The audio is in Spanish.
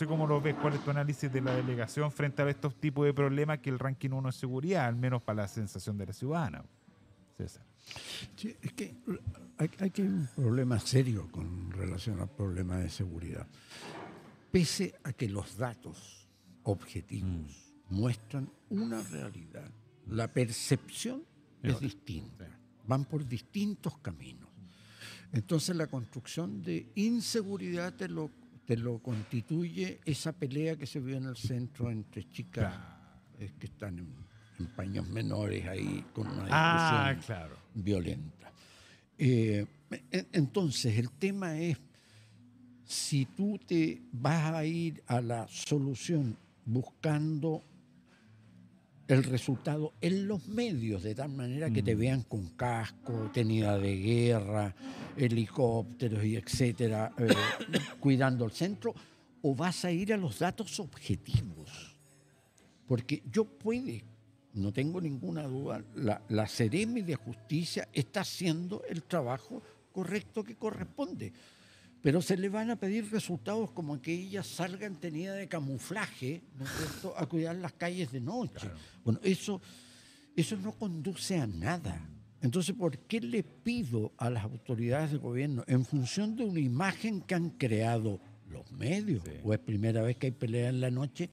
sé cómo lo ves, cuál es tu análisis de la delegación frente a estos tipos de problemas que el ranking 1 es seguridad, al menos para la sensación de la ciudadana. César. Sí, es que hay, que un problema serio con relación al problema de seguridad. Pese a que los datos objetivos mm. muestran una realidad, la percepción es, distinta. Van por distintos caminos. Entonces la construcción de inseguridad es lo lo constituye esa pelea que se vio en el centro entre chicas que están en, paños menores ahí con una ah, discusión violenta. Eh, e, e, entonces, el tema es si tú te vas a ir a la solución buscando el resultado en los medios, de tal manera que te mm. vean con casco, tenida de guerra, helicópteros y etcétera, eh, cuidando el centro, o vas a ir a los datos objetivos. Porque yo puede, no tengo ninguna duda, la, la de Justicia está haciendo el trabajo correcto que corresponde. Pero se le van a pedir resultados como que ellas salgan tenida de camuflaje a cuidar las calles de noche. Bueno, eso, eso no conduce a nada. Entonces, ¿por qué le pido a las autoridades de gobierno, en función de una imagen que han creado los medios, o es primera vez que hay pelea en la noche,